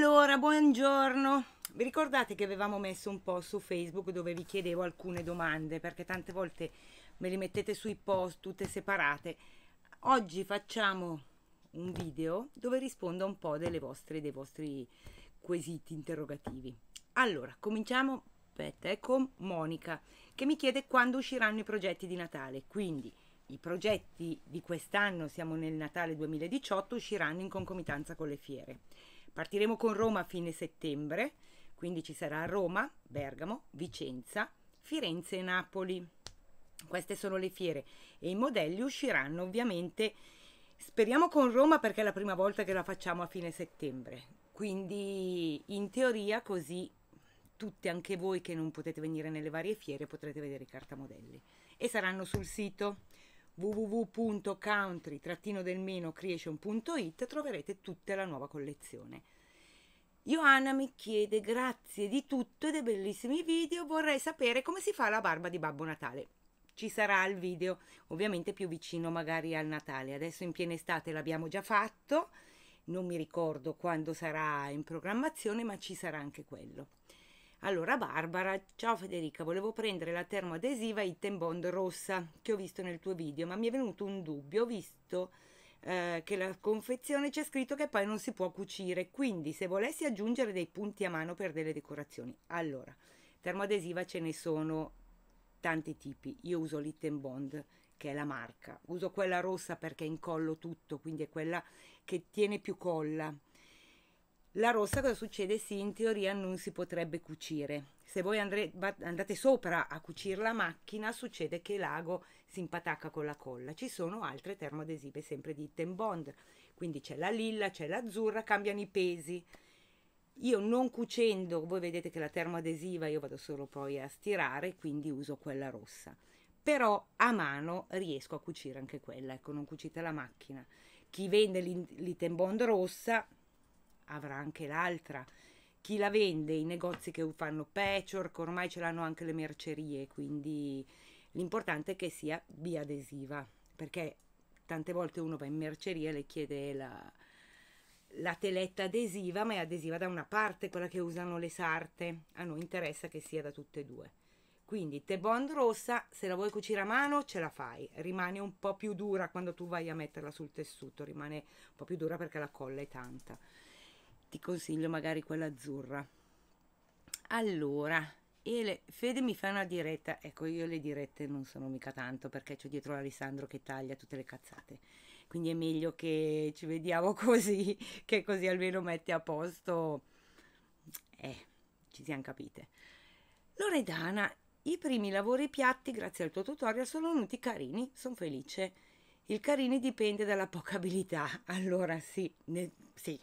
Allora, buongiorno. Vi ricordate che avevamo messo un post su Facebook dove vi chiedevo alcune domande perché tante volte me le mettete sui post tutte separate. Oggi facciamo un video dove rispondo a un po' vostre, dei vostri quesiti interrogativi. Allora, cominciamo aspetta, eh, con Monica che mi chiede quando usciranno i progetti di Natale. Quindi i progetti di quest'anno, siamo nel Natale 2018, usciranno in concomitanza con le fiere. Partiremo con Roma a fine settembre, quindi ci sarà Roma, Bergamo, Vicenza, Firenze e Napoli. Queste sono le fiere e i modelli usciranno ovviamente, speriamo con Roma perché è la prima volta che la facciamo a fine settembre. Quindi in teoria così tutte anche voi che non potete venire nelle varie fiere potrete vedere i cartamodelli e saranno sul sito www.country-creation.it troverete tutta la nuova collezione. Johanna mi chiede grazie di tutto e dei bellissimi video, vorrei sapere come si fa la barba di Babbo Natale. Ci sarà il video, ovviamente più vicino magari al Natale. Adesso in piena estate l'abbiamo già fatto, non mi ricordo quando sarà in programmazione, ma ci sarà anche quello. Allora Barbara, ciao Federica, volevo prendere la termoadesiva Item Bond rossa che ho visto nel tuo video, ma mi è venuto un dubbio, ho visto eh, che la confezione c'è scritto che poi non si può cucire, quindi se volessi aggiungere dei punti a mano per delle decorazioni. Allora, termoadesiva ce ne sono tanti tipi, io uso l'Item Bond che è la marca, uso quella rossa perché incollo tutto, quindi è quella che tiene più colla la rossa cosa succede? Sì, in teoria non si potrebbe cucire. Se voi andre- andate sopra a cucire la macchina, succede che l'ago si impatacca con la colla. Ci sono altre termoadesive sempre di Itten Bond, quindi c'è la lilla, c'è l'azzurra, cambiano i pesi. Io non cucendo, voi vedete che la termoadesiva io vado solo poi a stirare, quindi uso quella rossa. Però a mano riesco a cucire anche quella, ecco, non cucite la macchina. Chi vende l'Item Bond rossa avrà anche l'altra. Chi la vende? I negozi che fanno patchwork, ormai ce l'hanno anche le mercerie, quindi l'importante è che sia biadesiva, perché tante volte uno va in merceria e le chiede la, la teletta adesiva, ma è adesiva da una parte, quella che usano le sarte. A noi interessa che sia da tutte e due. Quindi te bond rossa, se la vuoi cucire a mano ce la fai, rimane un po' più dura quando tu vai a metterla sul tessuto, rimane un po' più dura perché la colla è tanta ti consiglio magari quella azzurra allora Ele, Fede mi fa una diretta ecco io le dirette non sono mica tanto perché c'è dietro l'Alessandro che taglia tutte le cazzate quindi è meglio che ci vediamo così che così almeno mette a posto eh ci siamo capite Loredana i primi lavori piatti grazie al tuo tutorial sono venuti carini sono felice il carini dipende dalla poca abilità allora sì ne, sì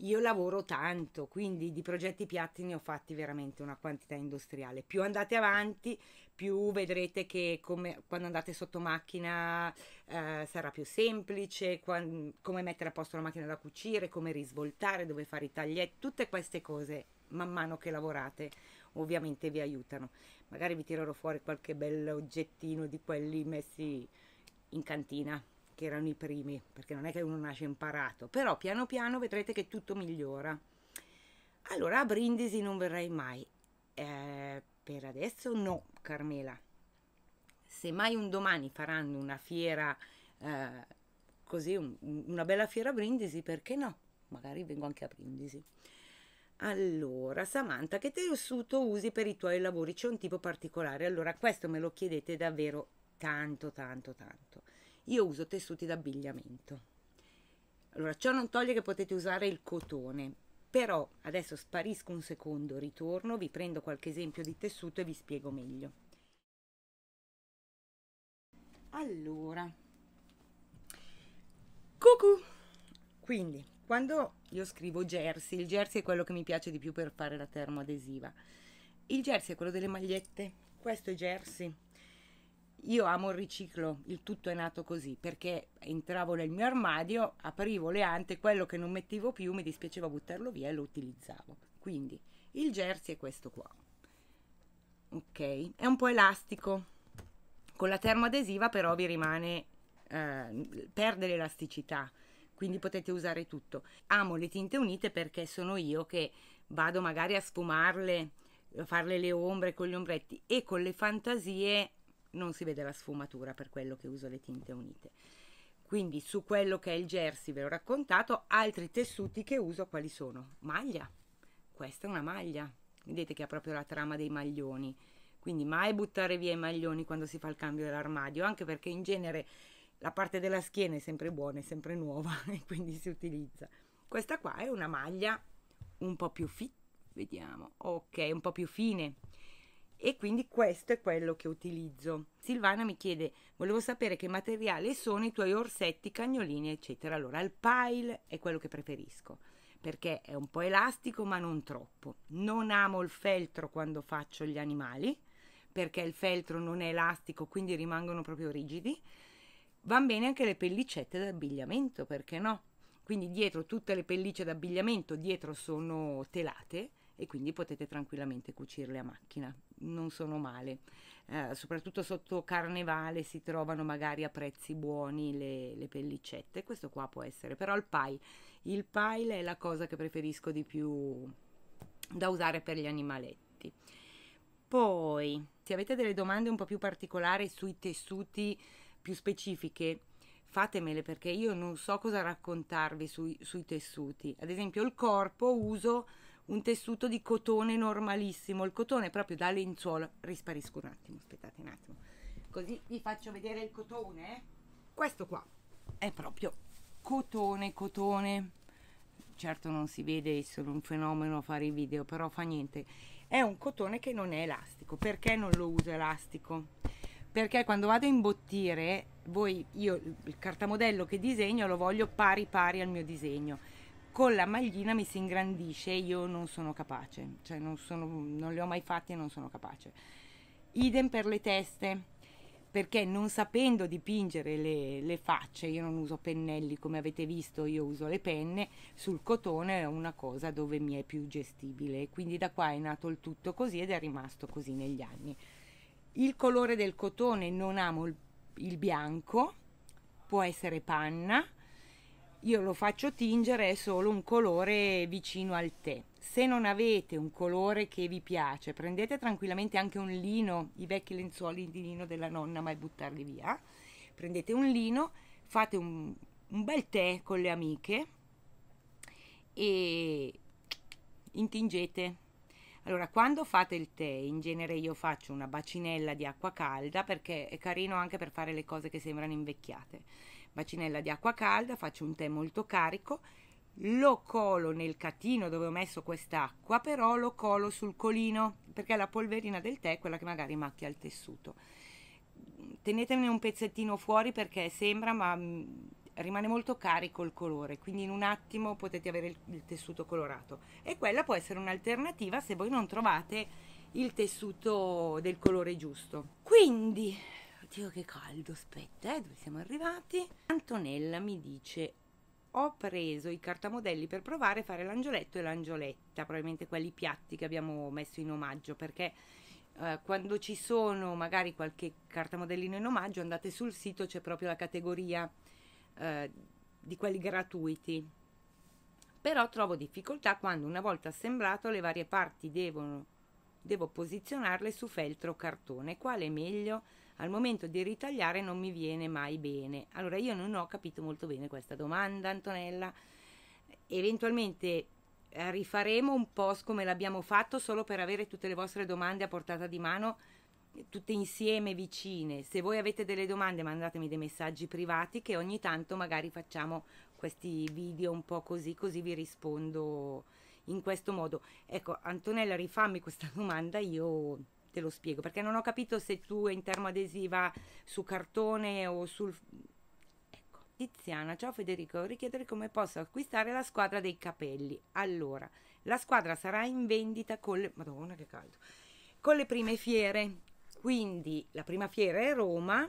io lavoro tanto, quindi di progetti piatti ne ho fatti veramente una quantità industriale. Più andate avanti, più vedrete che come, quando andate sotto macchina eh, sarà più semplice, quando, come mettere a posto la macchina da cucire, come risvoltare, dove fare i taglietti, tutte queste cose man mano che lavorate ovviamente vi aiutano. Magari vi tirerò fuori qualche bel oggettino di quelli messi in cantina che erano i primi, perché non è che uno nasce imparato, però piano piano vedrete che tutto migliora. Allora a Brindisi non verrai mai. Eh, per adesso no, Carmela. Se mai un domani faranno una fiera, eh, così un, una bella fiera a Brindisi, perché no? Magari vengo anche a Brindisi. Allora, Samantha, che tessuto usi per i tuoi lavori? C'è un tipo particolare? Allora, questo me lo chiedete davvero tanto, tanto, tanto io uso tessuti d'abbigliamento. Allora, ciò non toglie che potete usare il cotone, però adesso sparisco un secondo, ritorno, vi prendo qualche esempio di tessuto e vi spiego meglio. Allora, cucù! Quindi, quando io scrivo jersey, il jersey è quello che mi piace di più per fare la termoadesiva. Il jersey è quello delle magliette, questo è jersey, io amo il riciclo, il tutto è nato così, perché entravo nel mio armadio, aprivo le ante, quello che non mettevo più mi dispiaceva buttarlo via e lo utilizzavo. Quindi il jersey è questo qua. Ok, è un po' elastico. Con la termoadesiva però vi rimane eh, perde l'elasticità, quindi potete usare tutto. Amo le tinte unite perché sono io che vado magari a sfumarle, a farle le ombre con gli ombretti e con le fantasie non si vede la sfumatura per quello che uso le tinte unite quindi su quello che è il jersey ve l'ho raccontato altri tessuti che uso quali sono maglia questa è una maglia vedete che ha proprio la trama dei maglioni quindi mai buttare via i maglioni quando si fa il cambio dell'armadio anche perché in genere la parte della schiena è sempre buona è sempre nuova e quindi si utilizza questa qua è una maglia un po' più fit vediamo ok un po' più fine e quindi questo è quello che utilizzo. Silvana mi chiede, volevo sapere che materiale sono i tuoi orsetti, cagnolini, eccetera. Allora, il pile è quello che preferisco perché è un po' elastico ma non troppo. Non amo il feltro quando faccio gli animali perché il feltro non è elastico, quindi rimangono proprio rigidi. Vanno bene anche le pellicette d'abbigliamento, perché no? Quindi dietro tutte le pellicce d'abbigliamento dietro sono telate e quindi potete tranquillamente cucirle a macchina, non sono male. Eh, soprattutto sotto carnevale si trovano magari a prezzi buoni le, le pellicette, questo qua può essere, però il pile, il pile è la cosa che preferisco di più da usare per gli animaletti. Poi, se avete delle domande un po' più particolari sui tessuti più specifiche, fatemele perché io non so cosa raccontarvi sui, sui tessuti. Ad esempio, il corpo uso un tessuto di cotone normalissimo, il cotone proprio da lenzuola, risparisco un attimo, aspettate un attimo, così vi faccio vedere il cotone, questo qua è proprio cotone, cotone, certo non si vede, è solo un fenomeno fare i video, però fa niente, è un cotone che non è elastico, perché non lo uso elastico? Perché quando vado a imbottire, voi, io il cartamodello che disegno lo voglio pari pari al mio disegno, con la maglina mi si ingrandisce e io non sono capace, cioè non, sono, non le ho mai fatte e non sono capace. Idem per le teste, perché non sapendo dipingere le, le, facce, io non uso pennelli come avete visto, io uso le penne, sul cotone è una cosa dove mi è più gestibile, quindi da qua è nato il tutto così ed è rimasto così negli anni. Il colore del cotone non amo il, il bianco, può essere panna, io lo faccio tingere è solo un colore vicino al tè. Se non avete un colore che vi piace, prendete tranquillamente anche un lino, i vecchi lenzuoli di lino della nonna, mai buttarli via. Prendete un lino, fate un, un bel tè con le amiche e intingete. Allora, quando fate il tè, in genere io faccio una bacinella di acqua calda perché è carino anche per fare le cose che sembrano invecchiate bacinella di acqua calda, faccio un tè molto carico, lo colo nel catino dove ho messo quest'acqua, però lo colo sul colino, perché la polverina del tè è quella che magari macchia il tessuto. Tenetene un pezzettino fuori perché sembra, ma mm, rimane molto carico il colore, quindi in un attimo potete avere il, tessuto colorato. E quella può essere un'alternativa se voi non trovate il tessuto del colore giusto. Quindi Oddio che caldo, aspetta, eh, dove siamo arrivati? Antonella mi dice, ho preso i cartamodelli per provare a fare l'angioletto e l'angioletta, probabilmente quelli piatti che abbiamo messo in omaggio, perché eh, quando ci sono magari qualche cartamodellino in omaggio andate sul sito, c'è proprio la categoria eh, di quelli gratuiti. Però trovo difficoltà quando una volta assemblato le varie parti devono, devo posizionarle su feltro o cartone. Quale è meglio? al momento di ritagliare non mi viene mai bene. Allora io non ho capito molto bene questa domanda, Antonella. Eventualmente eh, rifaremo un post come l'abbiamo fatto solo per avere tutte le vostre domande a portata di mano tutte insieme vicine. Se voi avete delle domande mandatemi dei messaggi privati che ogni tanto magari facciamo questi video un po' così, così vi rispondo in questo modo. Ecco, Antonella, rifammi questa domanda, io te lo spiego, perché non ho capito se tu è in termoadesiva su cartone o sul... Ecco, Tiziana, ciao Federico, richiedere come posso acquistare la squadra dei capelli. Allora, la squadra sarà in vendita con le... Madonna che caldo! Con le prime fiere, quindi la prima fiera è Roma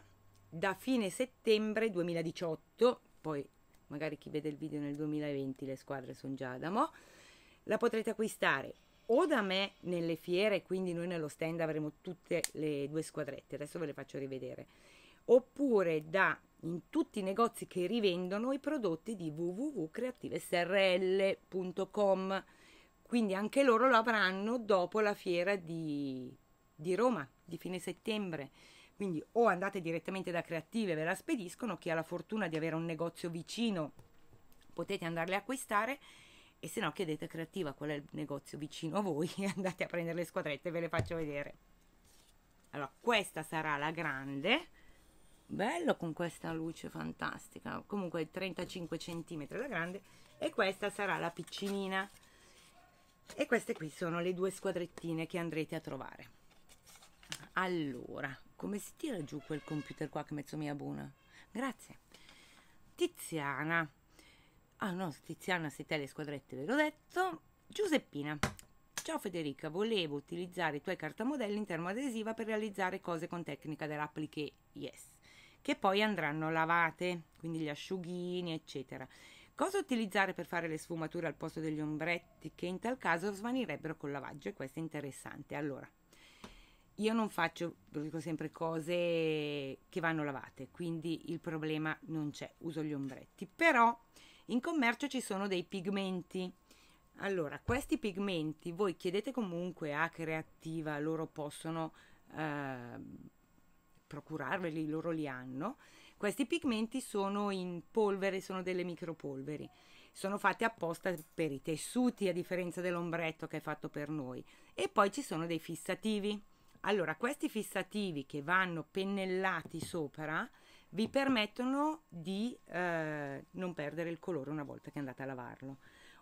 da fine settembre 2018, poi magari chi vede il video nel 2020 le squadre sono già da mo', la potrete acquistare o da me nelle fiere, quindi noi nello stand avremo tutte le due squadrette, adesso ve le faccio rivedere, oppure da in tutti i negozi che rivendono i prodotti di www.creativesrl.com, quindi anche loro lo avranno dopo la fiera di, di Roma di fine settembre. Quindi o andate direttamente da Creative, e ve la spediscono, chi ha la fortuna di avere un negozio vicino potete andarle a acquistare e se no chiedete a creativa qual è il negozio vicino a voi e andate a prendere le squadrette e ve le faccio vedere allora questa sarà la grande bello con questa luce fantastica comunque 35 cm la grande e questa sarà la piccinina e queste qui sono le due squadrettine che andrete a trovare allora come si tira giù quel computer qua che mezzo mia buona grazie Tiziana Ah no, Tiziana Setele Squadrette, ve l'ho detto. Giuseppina. Ciao Federica, volevo utilizzare i tuoi cartamodelli in termoadesiva per realizzare cose con tecnica dell'appliqué Yes, che poi andranno lavate, quindi gli asciughini, eccetera. Cosa utilizzare per fare le sfumature al posto degli ombretti che in tal caso svanirebbero col lavaggio? E questo è interessante. Allora, io non faccio, lo dico sempre, cose che vanno lavate, quindi il problema non c'è, uso gli ombretti. Però in commercio ci sono dei pigmenti. Allora, questi pigmenti voi chiedete comunque a Creativa, loro possono eh, procurarveli, loro li hanno. Questi pigmenti sono in polvere, sono delle micropolveri. Sono fatti apposta per i tessuti, a differenza dell'ombretto che è fatto per noi. E poi ci sono dei fissativi. Allora, questi fissativi che vanno pennellati sopra, vi permettono di eh, non perdere il colore una volta che andate a lavarlo.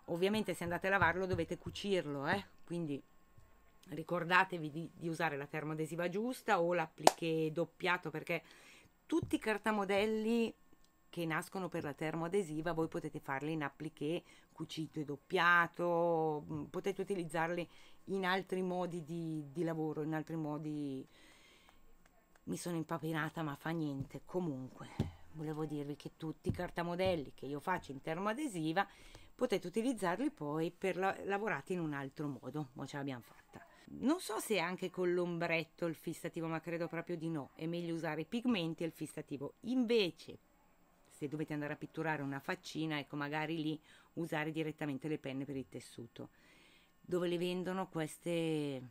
Ovviamente se andate a lavarlo dovete cucirlo, eh? quindi ricordatevi di, di, usare la termoadesiva giusta o l'appliqué doppiato perché tutti i cartamodelli che nascono per la termoadesiva voi potete farli in appliqué cucito e doppiato, potete utilizzarli in altri modi di, di lavoro, in altri modi mi sono impapinata ma fa niente, comunque volevo dirvi che tutti i cartamodelli che io faccio in termoadesiva potete utilizzarli poi per la lavorati in un altro modo, ma ce l'abbiamo fatta. Non so se anche con l'ombretto il fissativo, ma credo proprio di no, è meglio usare i pigmenti e il fissativo. Invece, se dovete andare a pitturare una faccina, ecco magari lì usare direttamente le penne per il tessuto. Dove le vendono queste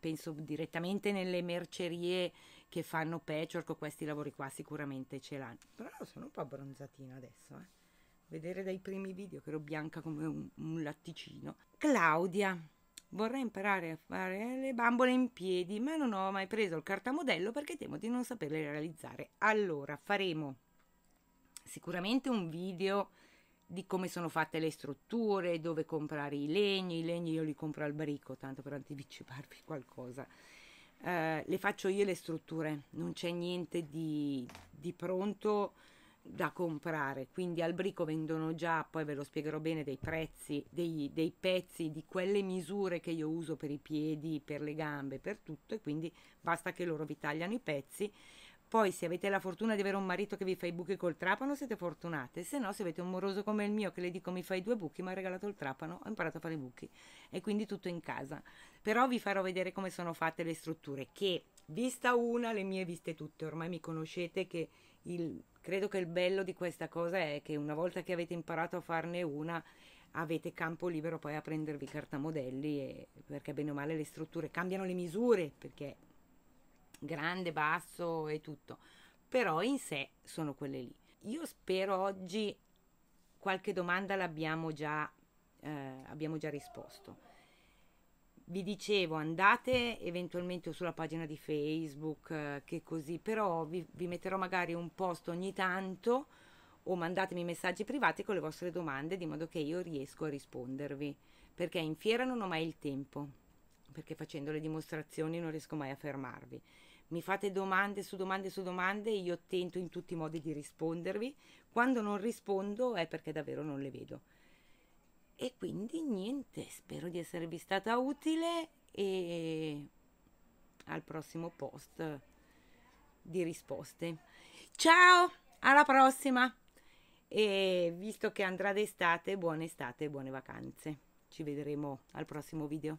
penso direttamente nelle mercerie che fanno patchwork, questi lavori qua sicuramente ce l'hanno. Però sono un po' abbronzatina adesso, eh. Vedere dai primi video che ero bianca come un, un latticino. Claudia, vorrei imparare a fare le bambole in piedi, ma non ho mai preso il cartamodello perché temo di non saperle realizzare. Allora, faremo sicuramente un video di come sono fatte le strutture, dove comprare i legni, i legni io li compro al brico, tanto per anticiparvi qualcosa. Eh, le faccio io le strutture, non c'è niente di, di pronto da comprare, quindi al brico vendono già, poi ve lo spiegherò bene, dei prezzi, dei, dei pezzi di quelle misure che io uso per i piedi, per le gambe, per tutto e quindi basta che loro vi tagliano i pezzi poi se avete la fortuna di avere un marito che vi fa i buchi col trapano siete fortunate, se no se avete un moroso come il mio che le dico mi fai due buchi, mi ha regalato il trapano, ho imparato a fare i buchi e quindi tutto in casa. Però vi farò vedere come sono fatte le strutture che vista una le mie viste tutte, ormai mi conoscete che il, credo che il bello di questa cosa è che una volta che avete imparato a farne una avete campo libero poi a prendervi cartamodelli e, perché bene o male le strutture cambiano le misure perché grande, basso e tutto, però in sé sono quelle lì. Io spero oggi qualche domanda l'abbiamo già, eh, abbiamo già risposto. Vi dicevo, andate eventualmente sulla pagina di Facebook, eh, che così, però vi, vi metterò magari un post ogni tanto o mandatemi messaggi privati con le vostre domande di modo che io riesco a rispondervi, perché in fiera non ho mai il tempo, perché facendo le dimostrazioni non riesco mai a fermarvi mi fate domande su domande su domande, io tento in tutti i modi di rispondervi. Quando non rispondo è perché davvero non le vedo. E quindi niente, spero di esservi stata utile e al prossimo post di risposte. Ciao, alla prossima! E visto che andrà d'estate, buona estate e buone vacanze. Ci vedremo al prossimo video.